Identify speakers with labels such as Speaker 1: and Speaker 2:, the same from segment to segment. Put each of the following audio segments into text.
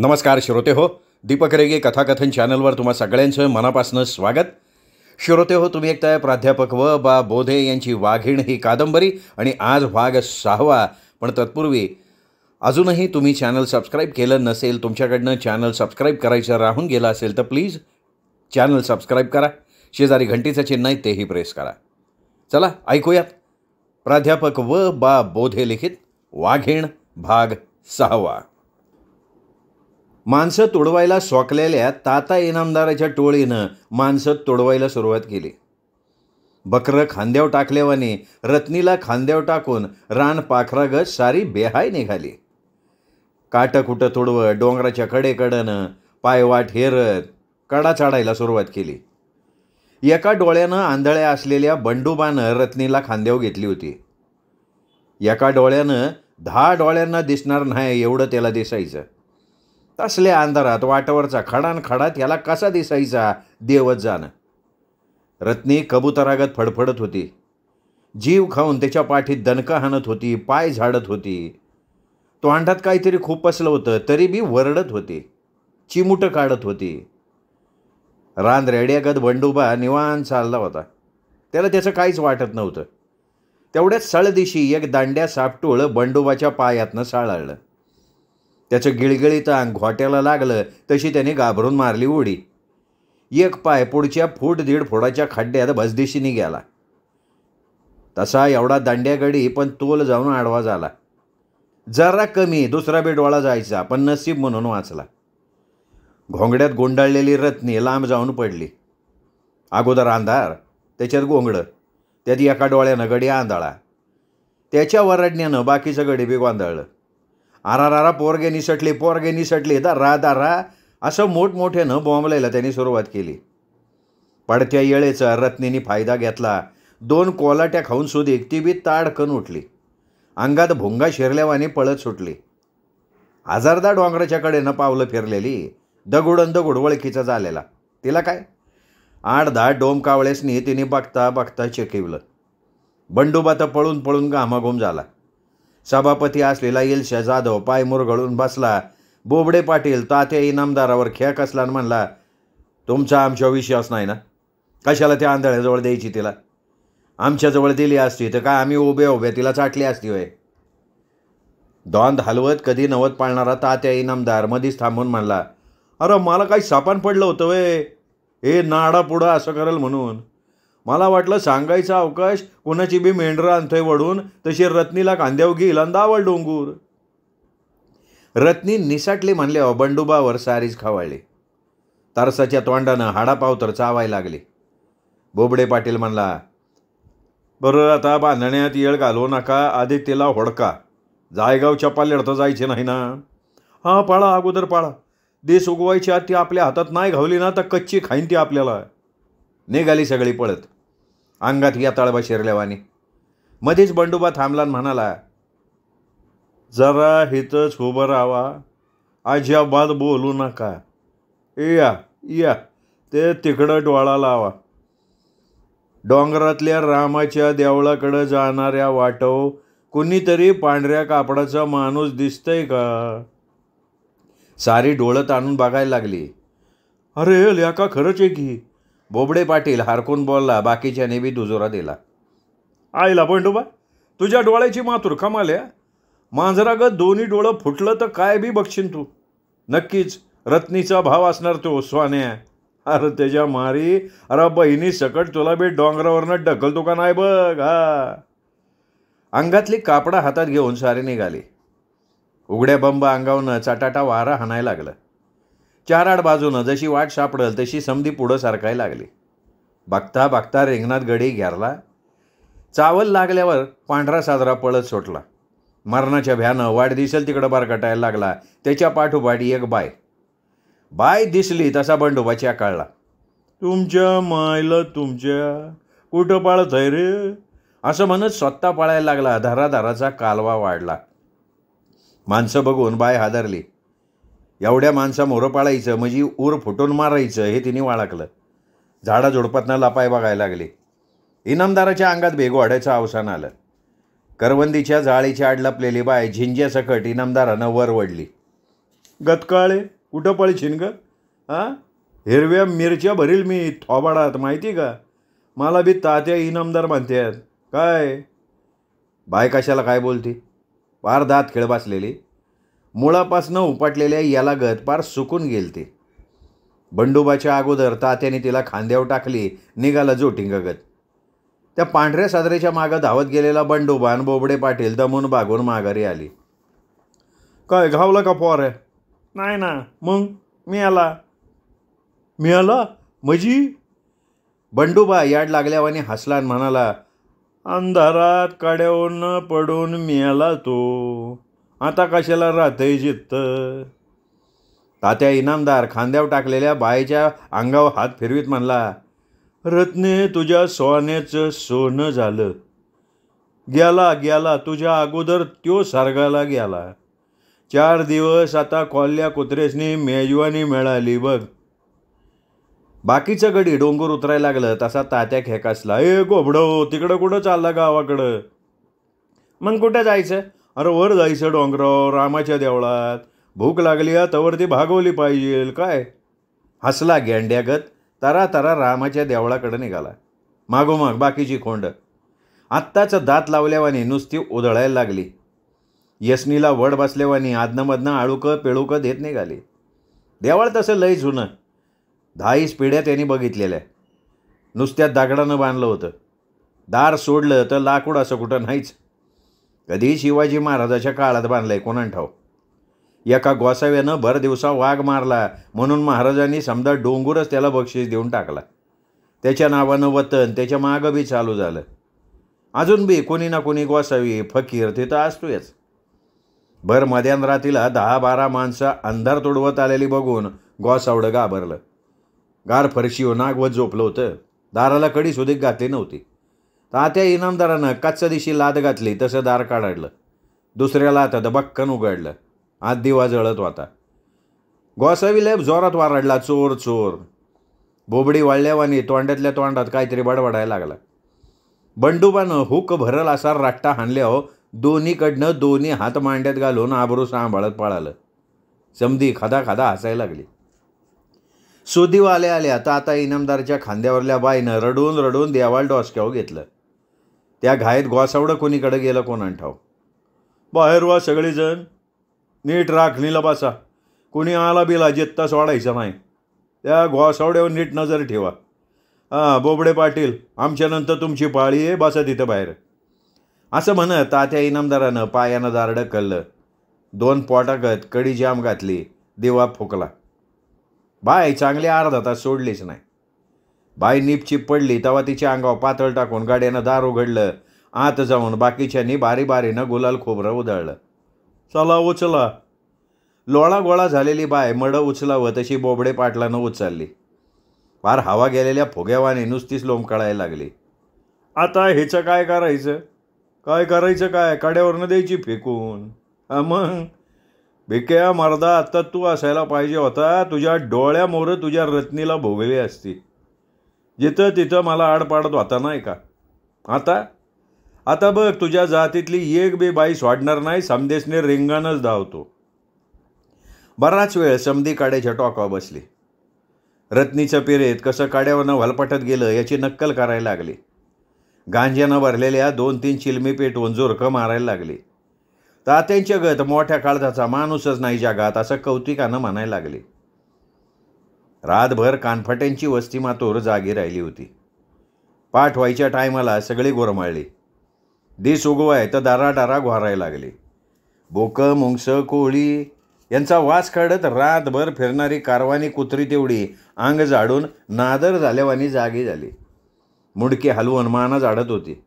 Speaker 1: नमस्कार श्रोते हो दीपक रेगे कथाकथन चॅनलवर तुम्हा सगळ्यांचं मनापासनं स्वागत श्रोते हो तुम्ही एकताय प्राध्यापक व बा बोधे यांची वाघीण ही कादंबरी आणि आज भाग सहावा पण तत्पूर्वी अजूनही तुम्ही चॅनल सबस्क्राईब केलं नसेल तुमच्याकडनं चॅनल सबस्क्राईब करायचं राहून गेलं असेल तर प्लीज चॅनल सबस्क्राईब करा शेजारी घंटीचं चिन्ह आहे तेही प्रेस करा चला ऐकूयात प्राध्यापक व बा बोधे लिखित वाघीण भाग सहावा माणसं तोडवायला सोकलेल्या ताता इनामदाराच्या टोळीनं माणसं तोडवायला सुरुवात केली बकरं खांद्यावर टाकल्यावाने रत्नीला खांद्यावर टाकून रान पाखरागत सारी बेहाय निघाली काटं कुठं तोडवं डोंगराच्या कडेकडनं पायवाट हेरत कडा चढायला सुरुवात केली एका डोळ्यानं आंधळ्या असलेल्या बंडूबानं रत्नीला खांद्यावर घेतली होती एका डोळ्यानं दहा डोळ्यांना दिसणार नाही एवढं त्याला दिसायचं तसल्या अंधारात वाटावरचा खडान खडात याला कसा दिसायचा देवत जाणं रत्नी कबुतरागत फडफडत होती जीव खाऊन त्याच्या पाठीत दणका हाणत होती पाय झाडत होती तोंडात काहीतरी खूप पसलं होतं तरी बी वरडत होती चिमुटं काढत होती रान रेड्यागत बंडोबा निवान चालला होता त्याला त्याचं काहीच वाटत नव्हतं तेवढ्याच सळदिशी एक दांड्या सापटूळ बंडोबाच्या पायातनं साळाळलं त्याचं गिळगिळीत अंग घोट्याला लागलं तशी त्याने घाबरून मारली उडी एक पाय पुढच्या फूट दीड फोडाच्या खड्ड्यात भजदिशी निघाला तसा एवढा दांड्यागडी पण तोल जाऊन आडवा झाला जरा कमी दुसरा बेडवाळा जायचा पण नसीब म्हणून वाचला घोंगड्यात गोंडाळलेली रत्नी लांब जाऊन पडली अगोदर अंधार त्याच्यात गोंगडं त्यात एका डोळ्यानं गडी आंधळा त्याच्या वरडण्यानं बाकीचं गडी बी गोंधळलं रा पोरगे निसटले पोरगे निसटले दारा रा असं मोठमोठ्यानं बॉम्बलायला त्यांनी सुरुवात केली पडत्या येळेचा रत्नीने फायदा घेतला दोन कोलाट्या खाऊन सुधीक ती बी ताडकन उठली अंगात भोंगा शिरल्यावाने पळत सुटली हजारदा डोंगराच्याकडे न पावलं फिरलेली दगुडन दगुड वळखीचा झालेला तिला काय आठ दहा डोम कावळेसनी तिने बघता बघता चिकिवलं बंडोबा पळून पळून घामाघूम झाला सभापती असलेला इलशा जाधव पाय मुरगळून बसला बोबडे पाटील तात्या इनामदारावर खेळ कसला म्हणला तुमचा आमच्यावर विश्वास नाही ना कशाला त्या आंधळ्याजवळ द्यायची तिला आमच्याजवळ दिली असती तर काय आम्ही उभ्या उभ्या तिला चाटली असती होय दोंद हलवत कधी नवत पाळणारा तात्या इनामदार मधीच थांबून म्हणला अरे मला काही सापान पडलं होतं वे हे नाडापुडा असं करेल म्हणून मला वाटलं सांगायचा अवकाश कोणाची बी मेंढरा आणतोय वडून तशी रत्नीला कांद्याव घेईल आणि दावल डोंगूर रत्नी निसाटली म्हणले बंडुबावर सारीज खावाळली तारसाच्या तोंडानं हाडापाव तर चावाय लागले बोबडे पाटील म्हणला बरं आता बांधण्यात येळ घालवू नका आधी तिला होडका जायगाव जायगावच्या पाल्याडतं जायचे नाही ना हां पाळा अगोदर पाळा देश उगवायची आत ती आपल्या हातात नाही घावली ना तर कच्ची खाईन ती आपल्याला निघाली सगळी पळत अंगात या तळबा शिरल्यावाने मध्येच बंडोबा थांबला म्हणाला जरा हिथंच उभं राहावा अजिबात बोलू नका या या ते तिकडं डोळा लावा डोंगरातल्या रामाच्या देवळाकडं जाणाऱ्या वाटव कुणीतरी पांढऱ्या कापडाचा माणूस दिसतंय का सारी डोळं ताणून बघायला लागली अरे का खरंच आहे की बोबडे पाटील हारकून बोलला बाकीच्याने बी दुजोरा दिला आईला डूबा तुझ्या डोळ्याची मातूर कमाल्या मांजरागत दोन्ही डोळं फुटलं तर काय बी बघशीन तू नक्कीच रत्नीचा भाव असणार तो स्वान्या अरे त्याच्या मारी अरे बहिणी सकट तुला बी डोंगरावरनं ढकलतो का नाही बघ हा अंगातली कापडा हातात घेऊन सारे निघाली उघड्या बंब अंगावनं चटाटा वारा हाणायला लागला चार आठ बाजूनं जशी वाट सापडल तशी समधी पुढं सारखाय लागली बघता बघता रेंगणात गडी घ्यारला चावल लागल्यावर पांढरा साजरा पळत सोटला मरणाच्या भ्यानं वाट दिसेल तिकडं बारकटायला लागला त्याच्या पाठोपाठी एक बाय बाय दिसली तसा बंडोबाच्या काळला तुमच्या मायला तुमच्या कुठं पाळत आहे रे असं म्हणत स्वतः पाळायला लागला धाराधाराचा कालवा वाढला माणसं बघून बाय हादरली एवढ्या मोरं पाळायचं म्हणजे ऊर फुटून मारायचं हे तिने वाळखलं झाडा झुडपातनं लपाय बघायला लागली इनामदाराच्या अंगात भेगवाड्याचं अवसान आलं करवंदीच्या जाळीच्या आड लपलेली बाय झिंज्यासकट इनामदारानं वर वडली गतकाळे कुठं पळशीन ग हां हिरव्या मिरच्या भरील मी थोबाडात माहिती का मला बी तात्या इनामदार म्हणतात काय बाय कशाला काय बोलते पार दात खेळ बसलेली मुळापासनं उपाटलेल्या याला गतपार सुकून गेल ते बंडोबाच्या अगोदर तात्याने तिला खांद्यावर टाकली निघाला जोटिंगगत त्या पांढऱ्या सादरेच्या मागं धावत गेलेला बंडोबा आणि बोबडे पाटील दमून बागून माघारी आली काय घावलं का पोर नाही ना मग मी आला मी आला मजी बंडोबा याड लागल्यावाने हसला आणि म्हणाला अंधारात काड्यावर पडून मिळाला तो आता कशाला राहतंय जित्त तात्या इनामदार खांद्यावर टाकलेल्या बायच्या अंगावर हात फिरवीत म्हणला रत्ने तुझ्या सोन्याचं सोनं झालं गेला गेला तुझ्या अगोदर त्यो सारगाला गेला चार दिवस आता कॉल्या कुत्रेसनी मेजवानी मिळाली बघ बाकीचं गडी डोंगर उतरायला लागलं तसा तात्या खेकासला ए गोबडो तिकडं कुठं चालला गावाकडं मग कुठं जायचं अरे वर जायचं डोंगराव रामाच्या देवळात भूक लागली तवर भागवली पाहिजे काय हसला गेंड्यागत तरा तरा रामाच्या देवळाकडे निघाला मागोमाग बाकीची खोंड आत्ताच दात लावल्यावानी नुसती उधळायला लागली यसनीला वड बसल्यावानी आदनमधनं आळुकं पेळुकं देत निघाली देवाळ तसं लय जुनं दहाईस पिढ्या त्यांनी बघितलेल्या नुसत्या दागडानं बांधलं होतं दार सोडलं तर लाकूड असं कुठं नाहीच कधी शिवाजी महाराजाच्या काळात आहे कोणान ठाव एका गोसाव्यानं भर दिवसा वाघ मारला म्हणून महाराजांनी समजा डोंगूरच त्याला बक्षीस देऊन टाकला त्याच्या नावानं वतन त्याच्या मागं बी चालू झालं अजून बी कोणी ना कोणी गोसावी फकीर तिथं असतोयच भर मध्यान रात्रीला दहा बारा माणसं अंधार तोडवत आलेली बघून गोसावडं घाबरलं गार फरशी नागवत झोपलं होतं दाराला कडी सुधीक घातली नव्हती तात्या इनामदारानं कच्च्या दिशी लाद घातली तसं दार काढाडलं दुसऱ्याला आता दबक्कन उघडलं आत दिवा जळत होता गोसावी लॅब जोरात वारडला चोर चोर बोबडी वाळल्यावानी तोंडातल्या तोंडात काहीतरी बडबडायला लागला बंडुबानं हुक भरल असा राट्टा हाणल्या हो दोन्हीकडनं दोन्ही हात मांड्यात घालून आबरू सांभाळत पळालं समधी खादा खादा हसायला लागली सुदीव आल्या आल्या आता आता इनामदारच्या खांद्यावरल्या बाईनं रडून रडून देवाल डोसक्यावर घेतलं त्या घायत गोसावडं कोणीकडे गेलं कोण ठाव बाहेर वा सगळेजण नीट राख लिहिलं बसा कोणी आला बिला जित्ता सोडायचा नाही त्या घोसावड्यावर नीट नजर ठेवा हां बोबडे पाटील आमच्यानंतर तुमची पाळी आहे बसा तिथं बाहेर असं म्हणत तात्या इनामदारानं पायानं दारडं कल्लं दोन पोटागत कडी जाम घातली देवा फुकला बाय चांगले अर्धा तास सोडलीच नाही बाई चिप पडली तेव्हा तिच्या अंगावर पातळ टाकून गाड्यानं दार उघडलं आत जाऊन बाकीच्यांनी बारी बारीनं गुलाल खोबरं उधळलं चला उचला लोळा गोळा झालेली बाय मडं उचलावं तशी बोबडे पाटलानं उचलली फार हवा गेलेल्या फुग्यावाने नुसतीच लोंबकळायला लागली आता ह्याचं काय करायचं काय करायचं काय काड्यावरनं द्यायची फेकून मग भिक्या मर्दा आत्ता तू असायला पाहिजे होता तुझ्या डोळ्यामोरं तुझ्या रत्नीला भोगली असती जिथं तिथं मला आडपाड होता नाही का आता आता बघ तुझ्या जातीतली एक बी बाई सोडणार नाही समदेशने रिंगणच धावतो बराच वेळ समधी काड्याच्या टॉकावर बसली रत्नीचं पिरेत कसं काड्यावरनं वलपटत गेलं याची नक्कल करायला लागली गांज्यानं भरलेल्या दोन तीन चिलमी पेटवून जोरकं मारायला लागली तात्यांच्या गत मोठ्या काळजाचा माणूसच नाही जगात असं कौतिकानं म्हणायला लागले रातभर कानफट्यांची वस्ती मातोर जागी राहिली होती पाठ व्हायच्या टायमाला सगळी गोरमाळली दिस उगवाय तर दाराडारा घोरायला लागले बोकं मुंगसं कोळी यांचा वास काढत रातभर फिरणारी कारवानी कुत्री तेवढी अंग जाडून नादर झाल्यावानी जागी झाली मुडकी हलवून माना झाडत होती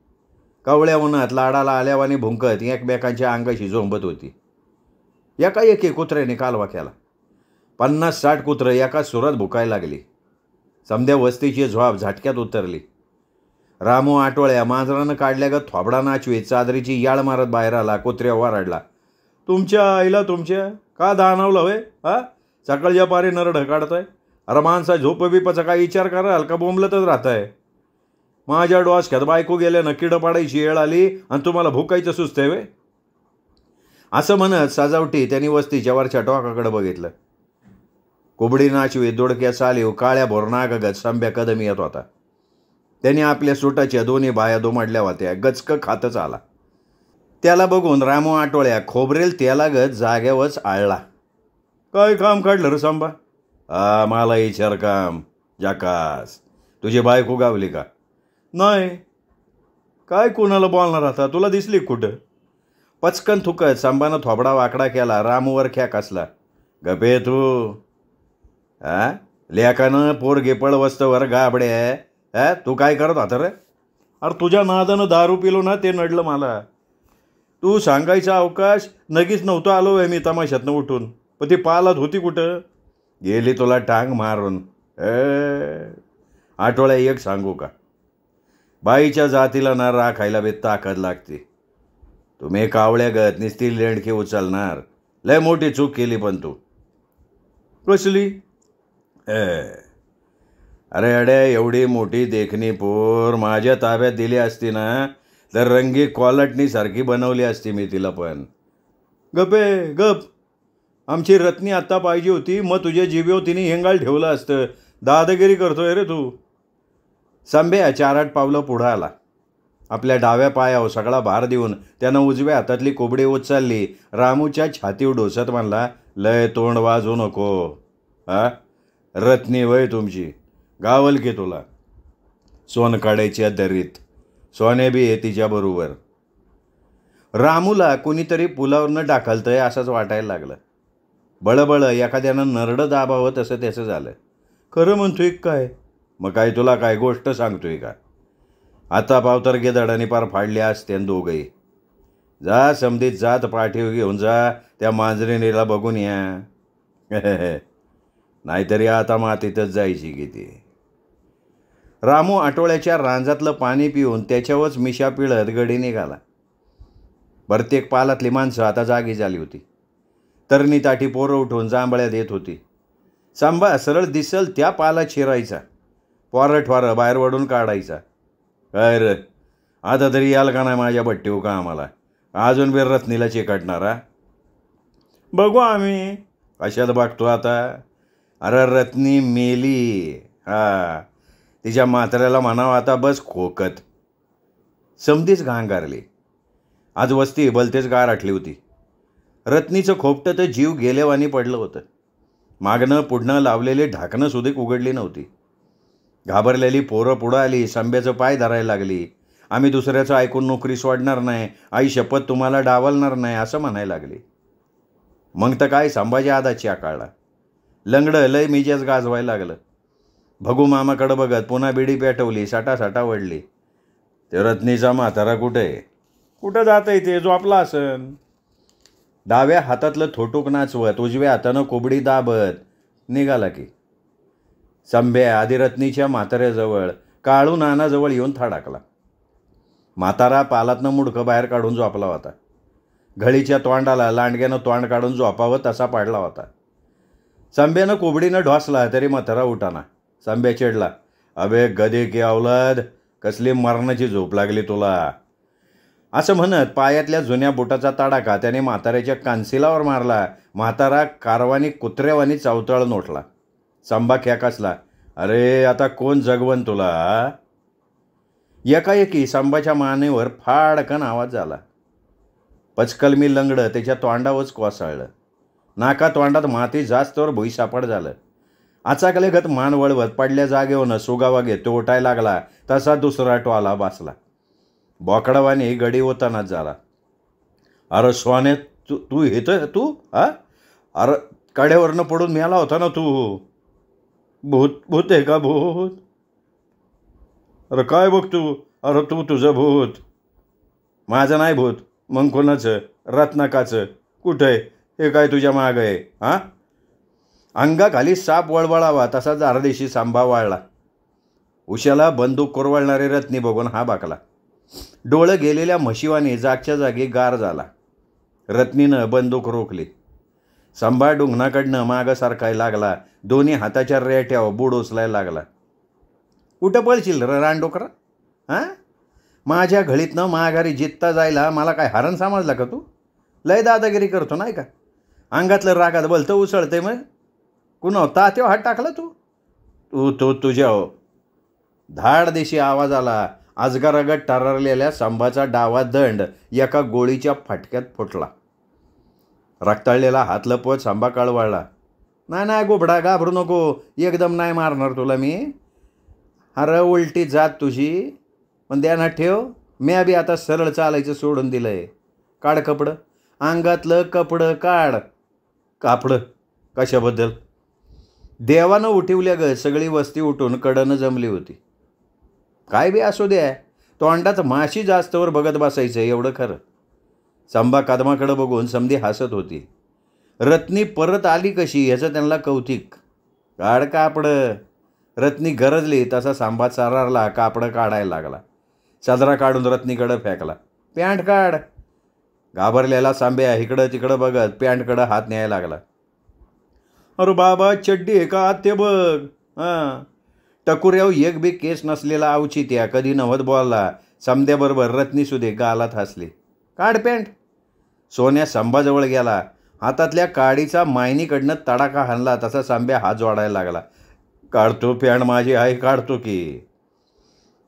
Speaker 1: कवळ्या उन्हात लाडाला आल्यावानी भुंकत एकमेकांच्या अंग झोंबत होती एका एकी कुत्र्याने कालवा केला पन्नास साठ कुत्रं एका सुरात भुकायला लागली समध्या वस्तीची झोप झाटक्यात उतरली रामू आटोळ्या मांजरानं ग थोबडा नाचवीत चादरीची याळ मारत बाहेर आला कुत्र्या वाराडला तुमच्या आईला तुमच्या का दानवलं होय हा सकाळच्या पारी नर ढकाडतोय अरे माणसा झोप बिपाचा काय विचार कराल का बोंबलतच राहताय माझ्या डोसक्यात बायको गेल्यानं किडं पाडायची येळ आली आणि तुम्हाला भुकायचं सुचतंय वे असं म्हणत सजावटी त्यांनी वस्तीच्या वरच्या टोकाकडे बघितलं कुबडीनाशिवाय वेदोडक्या सालीव काळ्या भोरनाग गजसांब्या कदम येत होता त्याने आपल्या सुटाच्या दोन्ही बाया दोमडल्या होत्या गचक खातच आला त्याला बघून रामू आटोळ्या खोबरेल त्यालागत जाग्यावरच आळला काय काम काढलं रे सांबा आ मला इचार काम जाकास तुझी बायको गावली का नाही काय कोणाला बोलणार आता तुला दिसली कुठं पचकन थुकत सांबानं थोबडा वाकडा केला रामूवर ख्या कसला गपे तू आ लेखानं पोर वस्त वस्तवर गाबडे आहे तू काय करत आता रे अरे तुझ्या नादानं दारू पिलो ना ते नडलं मला तू सांगायचा अवकाश नगीच नव्हतं आलो आहे मी तमाशातनं उठून पण ती पालत होती कुठं गेली तुला टांग मारून आठवड्या एक सांगू का बाईच्या जातीला ना राखायला बे ताकद लागते तुम्ही कावळ्या गत निस्ती लेंडकी उचलणार लय मोठी चूक केली पण तू कसली अरे अडे एवढी मोठी देखणी पोर माझ्या ताब्यात दिली असती ना तर रंगी क्वालटनी सारखी बनवली असती मी तिला पण गपे गप आमची रत्नी आत्ता पाहिजे होती मग तुझ्या जीवेव तिने हिंगाळ ठेवलं असतं दादगिरी करतोय रे तू सांबे चार आठ पावलं पुढं आला आपल्या डाव्या पायावर सगळा भार देऊन त्यानं उजव्या हातातली कोबडी उचलली रामूच्या छातीव डोसत मानला लय तोंड वाजू नको हां रत्नी वय तुमची गावल की तुला सोन काढायच्या दरीत सोने बी आहे तिच्याबरोबर रामूला कोणीतरी पुलावरनं टाकलतंय असंच वाटायला लागलं बळबळ एखाद्यानं नरडं दाबावं तसं त्याचं झालं खरं म्हणतोय काय मग काय तुला काय गोष्ट सांगतोय का आता पावतर गेदडाने पार फाडले असते दोघंही जा समधीत जात पाठीव घेऊन जा त्या मांजरीनेला बघून या नाहीतरी आता मातीतच जायची किती रामू आठवड्याच्या रांजातलं पाणी पिऊन त्याच्यावरच मिशा पिळत गडी निघाला प्रत्येक पालातली माणसं आता जागी झाली होती तरणी ताठी पोरं उठून जांभळ्यात येत होती सांबा सरळ दिसल त्या पाला शिरायचा वारं बाहेर वडून काढायचा अरे आता तरी याल का नाही माझ्या बट्टीव का आम्हाला अजून बेर रत्नीला चिकटणारा बघू आम्ही कशात बघतो आता अरे रत्नी मेली हा तिच्या म्हाताऱ्याला म्हणावं आता बस खोकत समधीच घाण गारली आज वस्ती भलतेच गार आटली होती रत्नीचं खोपटं तर जीव गेलेवानी पडलं होतं मागणं पुढणं लावलेले ढाकणं सुधीक उघडली नव्हती घाबरलेली पोरं पुढं आली सांब्याचं पाय धरायला लागली आम्ही दुसऱ्याचं ऐकून नोकरी सोडणार नाही आई शपथ तुम्हाला डावलणार नाही असं म्हणायला लागली मग तर काय संभाजी आदाची आकाळला लंगडं लय मिजाज गाजवायला लागलं भगू मामाकडं बघत पुन्हा बिडी पेटवली साटासाटा वडली ते रत्नीचा म्हातारा कुठे कुठं आहे ते आपला असन डाव्या हातातलं थोटूक नाचवत उजव्या हातानं कोबडी दाबत निघाला की संभ्या आदिरत्नीच्या म्हाताऱ्याजवळ काळू नानाजवळ येऊन थाडाकला म्हातारा पालातनं मुडकं बाहेर काढून झोपला होता घळीच्या तोंडाला लांडग्यानं तोंड काढून झोपावं तसा पाडला होता चांब्यानं कोबडीनं ढोसला तरी मथरा उठाना चांब्या चिडला अबे गदे की अवलद कसली मरणाची झोप लागली तुला असं म्हणत पायातल्या जुन्या बोटाचा तडाखा त्याने म्हाताऱ्याच्या कांसिलावर मारला म्हातारा कारवानी कुत्र्यावानी चावताळून उठला चांबा ख्याकासला अरे आता कोण जगवन तुला एकाएकी सांबाच्या मानेवर फाडकन आवाज झाला पचकलमी लंगडं त्याच्या तोंडावरच कोसळलं नाका तोंडात माती जास्तवर भुई सापड झालं आचाकलेगत मान वळवत पडल्या जागेवरनं सुगावागे तो ओटायला लागला तसा दुसरा टॉला बसला बोकडावाने गडी होतानाच झाला अरे स्वाने तू तू येत तू हा अरे कड्यावरनं पडून मिळाला होता ना तू भूत भूत आहे का भूत अरे काय बघ तू अरे तू तुझं भूत माझं नाही भूत मग कोणाचं रत्नाकाचं कुठं आहे हे काय तुझ्या माग आहे हां अंगाखाली साप वळवळावा तसाच अर्धेशी सांभा वाळला उशाला बंदूक कोरवळणारे रत्नी बघून हा बाकला डोळं गेलेल्या म्हशिवाने जागच्या जागी गार झाला रत्नीनं बंदूक रोखली सांभाळ डुंगणाकडनं मागं लागला दोन्ही हाताच्या रेट्यावर बूड उचलायला लागला कुठं पळशील र रानडोकरा हां माझ्या घळीतनं माघारी जित्ता जायला मला काय हरण समजला का तू लय दादागिरी करतो नाही का अंगातलं रागात बोलतं उसळते मग कुणा हो? तात्यावर हात टाकला तू तू तो तुझ्या हो धाडदेशी आवाज आला आजगारागत टररलेल्या सांबाचा डावा दंड एका गोळीच्या फाटक्यात फुटला रक्ताळलेला हात लपवत सांबा कळवाळला नाही नाही गोबडा घाबरू नको एकदम नाही मारणार तुला मी अरे उलटी जात तुझी पण द्या ना ठेव म्या बी आता सरळ चालायचं सोडून दिलं आहे काढ कपडं अंगातलं कपडं काढ कापडं कशाबद्दल देवानं उठिवल्या ग सगळी वस्ती उठून कडनं जमली होती काय बी असू द्या तोंडात माशी जास्तवर बघत बसायचं एवढं खरं सांबा कदमाकडं बघून समधी हसत होती रत्नी परत आली कशी ह्याचं त्यांना कौतिक काढ कापडं रत्नी गरजली तसा सांबा चारारला कापडं काढायला लागला चादरा काढून रत्नीकडं फेकला पॅन्ट काढ घाबरलेला सांब्या इकडं तिकडं बघत पॅन्टकडं हात न्यायला लागला अरे बाबा चड्डी आहे का ते बघ हां टकुऱ्याव एक बी केस नसलेला या कधी नव्हत बोलला समद्याबरोबर रत्नीसुदे गालात हसले काढ पॅन्ट सोन्या संभाजवळ गेला हातातल्या काडीचा मायनीकडनं तडाखा हाणला तसा सांब्या हात जोडायला लागला काढतो पॅन्ट माझी आई काढतो की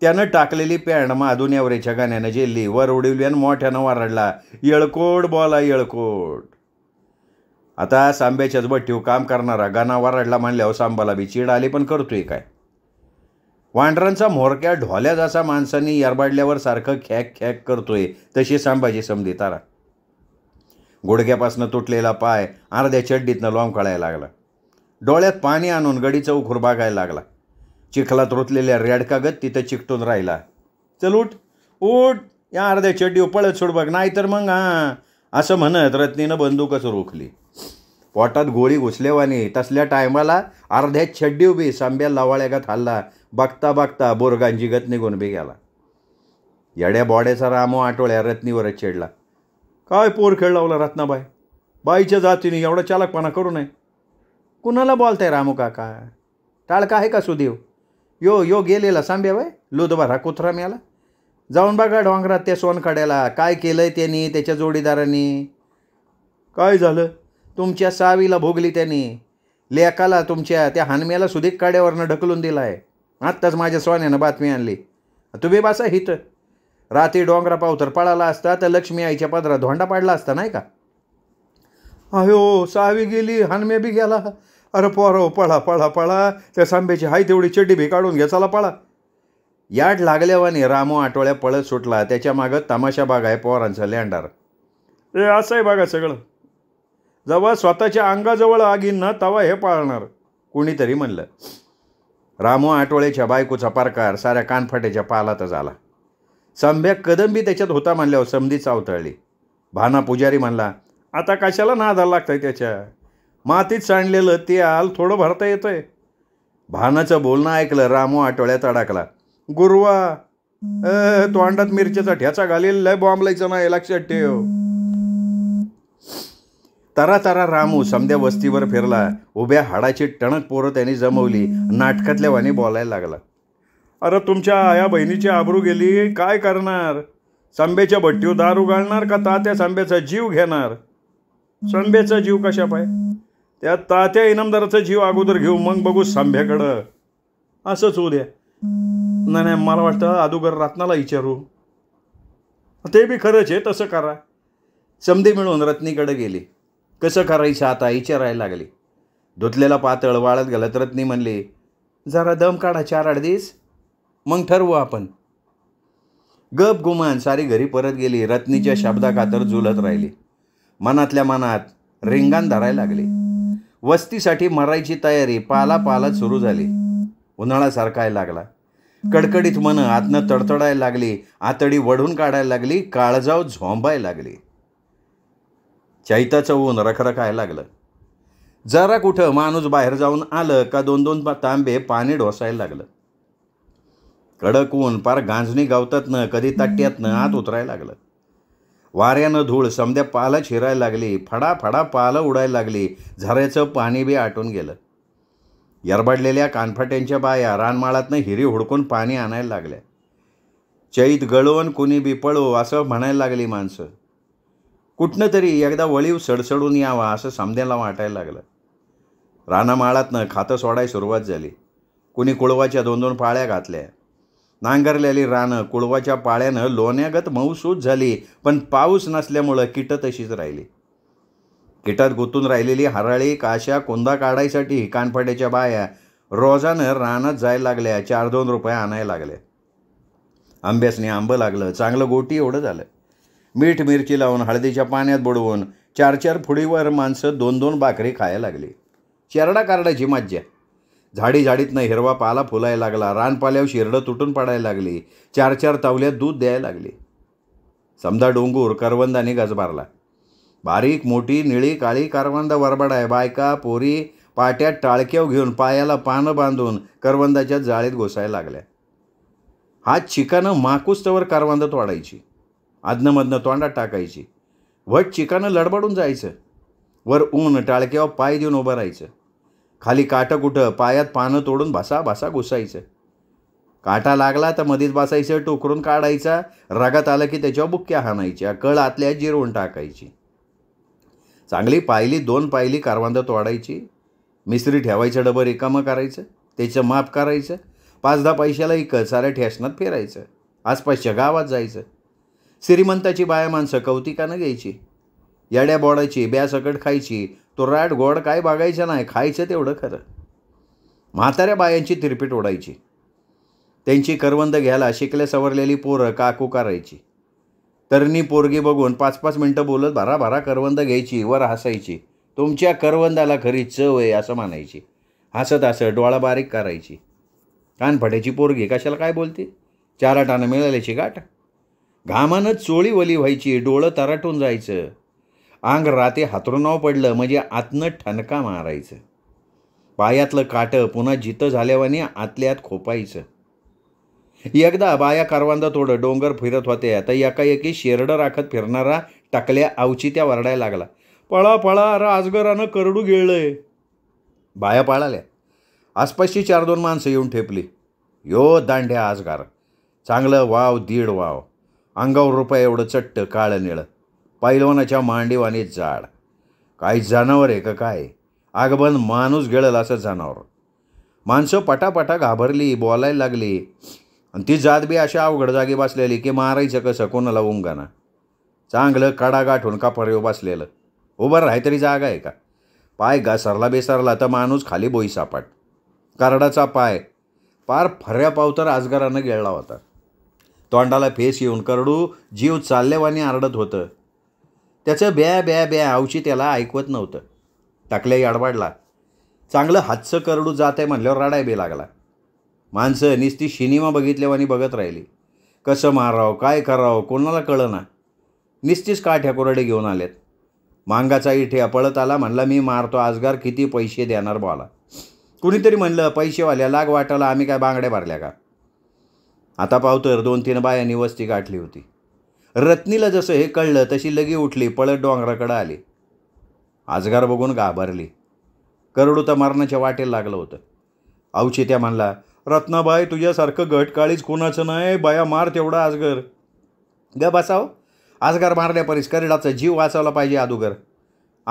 Speaker 1: त्यानं टाकलेली पॅन्ट माधून यावरेच्या गाण्यानं झेलली वर आणि मोठ्यानं वारडला येळकोट बॉला येळकोट आता सांब्याच्याच बट्टीव काम करणारा गाणा वारडला म्हणल्यावर सांबाला बी चिड आली पण करतोय काय वांढरांचा म्होरक्या ढोल्या जसा माणसांनी यरबाडल्यावर सारखं खॅक खॅक करतोय तशी सांबाजी समजी तारा गुडघ्यापासनं तुटलेला पाय अर्ध्या चड्डीतनं लोंब कळायला लागला डोळ्यात पाणी आणून गडीचा उखूर बागायला लागला चिखलात रोतलेल्या कागद तिथं चिकटून राहिला चल उठ उठ या अर्ध्या चड्डी उपळत सोड बघ नाही तर मग हां असं म्हणत रत्नीनं बंदूकच रोखली पोटात गोळी घुसल्यावाने तसल्या टायमाला अर्ध्या छड्डी उभी सांब्या लवाळ्यागात हल्ला बघता बघता बोरगांजी गत निघून बी गेला येड्या बॉड्याचा रामो आटोळ्या रत्नीवरच चेडला काय पोर खेळ लावला रत्नाबाई बाईच्या जातीने एवढा चालकपणा करू नये कुणाला बोलताय रामू काका टाळका आहे का सुदेव यो यो गेलेला सांब्याबाई लोधोबारा कुत्रा म्याला जाऊन बघा डोंगरात त्या सोनखड्याला काय केलं आहे त्यांनी त्याच्या जोडीदारांनी काय झालं तुमच्या सावीला भोगली त्यांनी लेकाला तुमच्या त्या हानम्याला सुधीक काड्यावरनं ढकलून दिला आहे आत्ताच माझ्या सोन्यानं बातमी आणली तुम्ही बसा हित रात्री डोंगरा पावतर पळाला असता तर लक्ष्मी आईच्या पदरात धोंडा पाडला असता नाही का अहो सावी गेली हानम्या बी गेला अरे पोरो पळा पळा पळा त्या सांब्याची हाय तेवढी चड्डी भी काढून घेचाला चला पळा याड लागल्यावाने रामो आठवड्या पळत सुटला त्याच्या मागं तमाशा बाग आहे पोरांचा लँडार ए असं आहे बघा सगळं जवळ स्वतःच्या अंगाजवळ आगींना तवा हे पाळणार कोणीतरी म्हणलं रामो आटोळेच्या बायकोचा पारकार साऱ्या कानफाट्याच्या पालातच आला संभ्या कदंबी त्याच्यात होता म्हणल्यावर समधी चावतळली भाना पुजारी म्हणला आता कशाला नादाला लागतंय त्याच्या मातीत सांडलेलं ते आल थोडं भरता येतं आहे भानाचं बोलणं ऐकलं रामू आठवड्यात अडकला गुरुवा तोंडात मिरचीचा ठ्याचा घालेल लय बॉम्ब नाही लक्षात ठेव तरा तरा रामू समध्या वस्तीवर फिरला उभ्या हाडाची टणक पोरं त्यांनी जमवली नाटकातल्या वाणी बोलायला लागला अरे तुमच्या आया बहिणीची आबरू गेली काय करणार सांब्याच्या भट्टीवर दारू घालणार का तात्या सांब्याचा जीव घेणार सांब्याचा जीव कशा पाय त्या तात्या इनामदाराचा जीव अगोदर घेऊ मग बघू सांभ्याकडं असंच होऊ नाही नाही मला वाटतं अदोगर रत्नाला विचारू ते बी खरंच आहे तसं करा समधी मिळून रत्नीकडे गेली कसं करायचं आता विचारायला लागली धुतलेला पातळ वाळत घालत रत्नी म्हणली जरा दम काढा चार आठ दिस मग ठरवू आपण गप गुमान सारी घरी परत गेली रत्नीच्या शब्दाखातर झुलत राहिली मनातल्या मनात रिंगाण धरायला लागली वस्तीसाठी मरायची तयारी पाला पालात सुरू झाली उन्हाळा सारखायला लागला कडकडीत मन आतनं तडतडायला लागली आतडी वढून काढायला लागली काळजाव झोंबायला लागली चैताचं ऊन रखरखायला लागलं जरा कुठं माणूस बाहेर जाऊन आलं का दोन दोन तांबे पाणी ढोसायला लागलं कडक ऊन पार गांजणी गावतातनं कधी न आत उतरायला लागलं वाऱ्यानं धूळ समद्या पालं शिरायला लागली फडाफडा पालं उडायला लागली झऱ्याचं पाणी बी आटून गेलं यरबडलेल्या कानफाट्यांच्या बाया रानमाळातनं हिरी हुडकून पाणी आणायला लागल्या चैत गळवण कुणी बिपळो असं म्हणायला लागली माणसं कुठनं तरी एकदा वळीव सडसडून यावा असं समद्याला वाटायला लागलं रानामाळातनं खातं सोडायला सुरुवात झाली कुणी कुळवाच्या दोन दोन पाळ्या घातल्या नांगरलेली रानं कुळवाच्या पाळ्यानं लोण्यागत मऊसूत झाली पण पाऊस नसल्यामुळं कीटं तशीच राहिली किटात गुंतून राहिलेली हराळी काशा कोंदा काढायसाठी कानफड्याच्या बाया रोजानं रानात जायला लागल्या चार दोन रुपये आणायला लागले आंब्यासने आंबं लागलं चांगलं गोटी एवढं झालं मीठ मिरची लावून हळदीच्या पाण्यात बुडवून चार चार फुडीवर माणसं दोन दोन भाकरी खायला लागली चेरडा कारडाची मज्जा झाडी झाडीतनं हिरवा पाला फुलायला लागला रानपाल्यावर शिरडं तुटून पाडायला लागली चार चार तावल्यात दूध द्यायला लागले समजा डोंगूर करवंदाने गजबारला बारीक मोठी निळी काळी कारवंदा वरबडाय बायका पोरी पाट्यात टाळक्याव घेऊन पायाला पानं बांधून करवंदाच्या जाळीत घोसायला लागल्या हात चिकानं माकुस्तवर कारवंदा तोडायची आदनमधनं तोंडात टाकायची वट चिकानं लडबडून जायचं वर ऊन टाळक्यावर पाय देऊन उभं राहायचं खाली काटं कुठं पायात पानं तोडून भासा भासा घुसायचं काटा लागला तर मधीच बसायचं टोकरून काढायचा रागात आलं की त्याच्यावर बुक्क्या हाणायच्या कळ आतल्या जिरवून टाकायची चांगली पायली दोन पायली कारवांदा तोडायची मिस्त्री ठेवायचं डबर रिकामं करायचं त्याचं माप करायचं पाच दहा पैशाला इक साऱ्या ठेसनात फिरायचं आसपासच्या गावात जायचं श्रीमंताची बाया माणसं कौतिकानं घ्यायची याड्या बोडाची ब्या सकट खायची तो तुराट गोड काय बघायचं नाही खायचं तेवढं खरं म्हाताऱ्या बायांची तिरपीट ओढायची त्यांची करवंद घ्यायला शिकल्या सवरलेली पोरं काकू करायची तरणी पोरगी बघून पाच पाच मिनटं बोलत भरा भरा करवंद घ्यायची वर हसायची तुमच्या करवंदाला खरी चव आहे असं म्हणायची हसत हसत डोळा बारीक करायची कानफाट्याची पोरगी कशाला काय बोलते चाराटानं मिळाल्याची गाठ घामानं चोळी वली व्हायची डोळं तराटून जायचं अंग राते हातरुणाव पडलं म्हणजे आतनं ठणका मारायचं पायातलं काटं पुन्हा जितं झाल्यावाने आतल्यात खोपायचं एकदा बाया कारवांदा थोडं डोंगर फिरत होते आता एकाएकी शेरडं राखत फिरणारा टाकल्या त्या वरडायला लागला पळा पळा अरे आजगरानं करडू गेळलंय बाया पाळाल्या आसपासची चार दोन माणसं येऊन ठेपली यो दांड्या आजगार चांगलं वाव दीड वाव अंगावर रुपये एवढं चट्ट काळं निळं पैलवानाच्या मांडीवाने जाड काही जनावर आहे का काय आगबन माणूस गेळेल असं जनावर माणसं पटापटा घाबरली बोलायला लागली आणि ती जात बी अशा अवघड जागी बसलेली की मारायचं कसं कोणाला उंगाना चांगलं कडा गाठून का पर्यव बसलेलं उभं राहाय तरी जागा आहे का पाय घसरला बेसरला तर माणूस खाली बोई सापाट करडाचा पाय पार फऱ्या पावतर आजगारानं गेळला होता तोंडाला फेस येऊन करडू जीव चाललेवानी आरडत होतं त्याचं ब्या ब्या ब्या आवची त्याला ऐकवत नव्हतं टाकल्याही याडवाडला चांगलं हातचं करडू जात आहे म्हणल्यावर रडाय बी लागला माणसं निस्ती शिनिमा बघितल्यावानी बघत राहिली कसं मारावं काय करावं कोणाला कळना निस्तीच काठ्या कोरडे घेऊन आलेत मांगाचा इठे पळत आला म्हणला मी मारतो आजगार किती पैसे देणार बॉला कुणीतरी म्हणलं पैसेवाल्या लाग वाटाला आम्ही काय बांगड्या भरल्या का आता पावतर दोन तीन बायांनी वस्ती गाठली होती रत्नीला जसं हे कळलं तशी लगी उठली पळत डोंगराकडं आली आजगार बघून घाबरली तर मारण्याच्या वाटेला लागलं होतं औचित्या म्हणला रत्नाबाई तुझ्यासारखं घटकाळीच कोणाचं नाही बाया मार तेवढा आजगर ग बसाव आजगार मारल्या परीस करडाचा जीव वाचवला पाहिजे अदुगर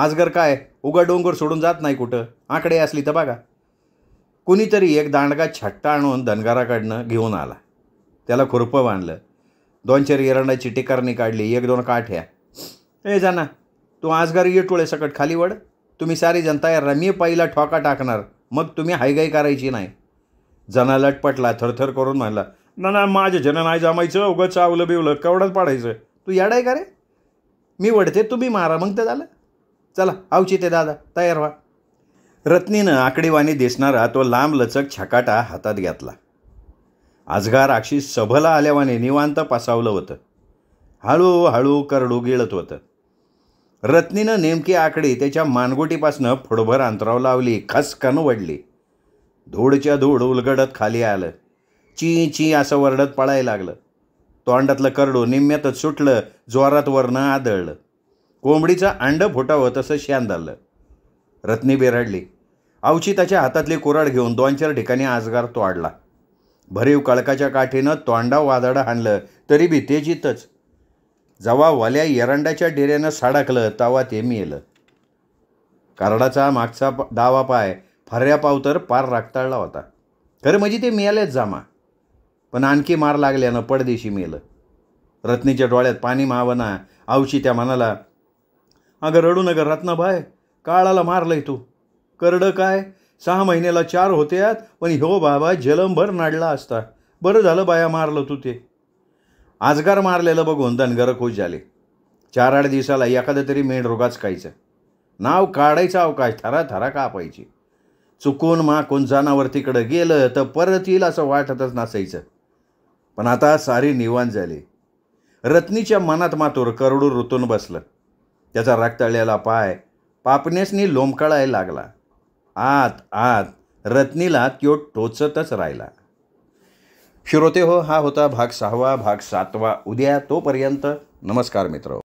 Speaker 1: आजगर काय उगा डोंगर सोडून जात नाही कुठं आकडे असली तर बघा कुणीतरी एक दांडगा छट्टा आणून धनगाराकडनं घेऊन आला त्याला खुरपं बांधलं दोन चार एरणाची टिकारणी काढली एक दोन काठ्या ए जाना तू आज ये टोळे सकट खाली वड तुम्ही सारी जनता या रमी पहिला ठोका टाकणार मग तुम्ही हायगाई करायची नाही जना लटपटला थरथर करून म्हणला ना ना माझे जन नाही जमायचं उगं चावलं बिवलं केवढंच पाडायचं तू याडाय का रे मी वडते तुम्ही मारा मग ते झालं चला आवची ते दादा तयार व्हा रत्नीनं आकडीवाणी दिसणारा तो लांब लचक छकाटा हातात घेतला आजगार आक्षी सभला आल्यावाने निवांत पासावलं होतं हळूहळू करडू गिळत होतं रत्नीनं नेमकी आकडी त्याच्या मानगोटीपासनं फुडभर अंतराव लावली खसखन वडली धूडच्या धूड उलगडत खाली आलं ची ची असं वरडत पळायला लागलं तोंडातलं करडू निम्म्यातच सुटलं जोरात वरणं आदळलं कोंबडीचं अंड फुटावं तसं शान झालं रत्नी आवची त्याच्या हातातली कुराड घेऊन दोन चार ठिकाणी आजगार तोडला भरीव कळकाच्या काठीनं तोंडा वादाडं हाणलं तरी बी ते जितच जवा वल्या एरंडाच्या डेऱ्यानं साडाकलं तवा ते येलं कारडाचा मागचा दावा पाय फर्या पावतर पार राखताळला होता खरं म्हणजे ते मिळालेच जामा पण आणखी मार लागल्यानं पडदेशी मेलं रत्नीच्या डोळ्यात पाणी मावना आवशी त्या मनाला अगं रडू नगर रत्नाभाय काळाला मारलंय तू करडं काय सहा महिन्याला चार होत्यात पण हो बाबा जलमभर नाडला असता बरं झालं बाया मारलं तू ते आजगार मारलेलं बघून धनगर खुश झाले चार आठ दिवसाला एखादं तरी मेंढरोगाच खायचं नाव काढायचा अवकाश थरा थरा कापायची चुकून माकून जनावर तिकडं गेलं तर परत येईल असं वाटतच नसायचं पण आता सारी निवान झाली रत्नीच्या मनात मातूर करडू ऋतून बसलं त्याचा रक्तळलेला पाय पापनेसनी लोंबकळायला लागला आत आत रत्नीला त्यो टोचतच राहिला श्रोते हो हा होता भाग सहावा भाग सातवा उद्या तोपर्यंत नमस्कार मित्र